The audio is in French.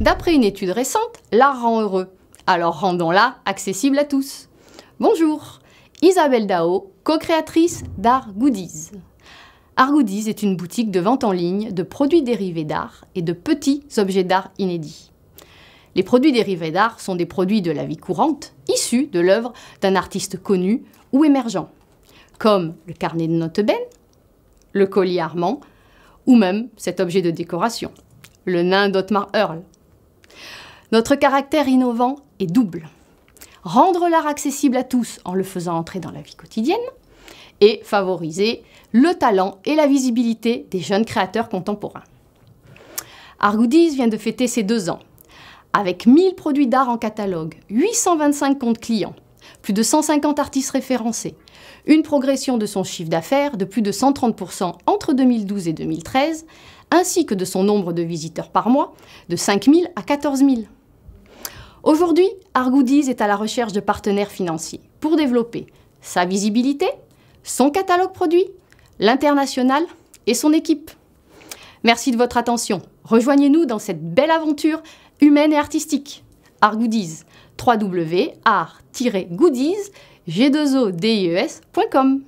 D'après une étude récente, l'art rend heureux. Alors rendons-la accessible à tous. Bonjour, Isabelle Dao, co-créatrice d'Art Goodies. Art Goodies est une boutique de vente en ligne de produits dérivés d'art et de petits objets d'art inédits. Les produits dérivés d'art sont des produits de la vie courante, issus de l'œuvre d'un artiste connu ou émergent, comme le carnet de notes Ben, le collier Armand, ou même cet objet de décoration, le nain d'Otmar Earl, notre caractère innovant est double. Rendre l'art accessible à tous en le faisant entrer dans la vie quotidienne et favoriser le talent et la visibilité des jeunes créateurs contemporains. Argoudis vient de fêter ses deux ans. Avec 1000 produits d'art en catalogue, 825 comptes clients, plus de 150 artistes référencés, une progression de son chiffre d'affaires de plus de 130% entre 2012 et 2013, ainsi que de son nombre de visiteurs par mois, de 5 000 à 14 000. Aujourd'hui, Argoodies est à la recherche de partenaires financiers pour développer sa visibilité, son catalogue produit, l'international et son équipe. Merci de votre attention. Rejoignez-nous dans cette belle aventure humaine et artistique. Argoodies ww goodies 2 odescom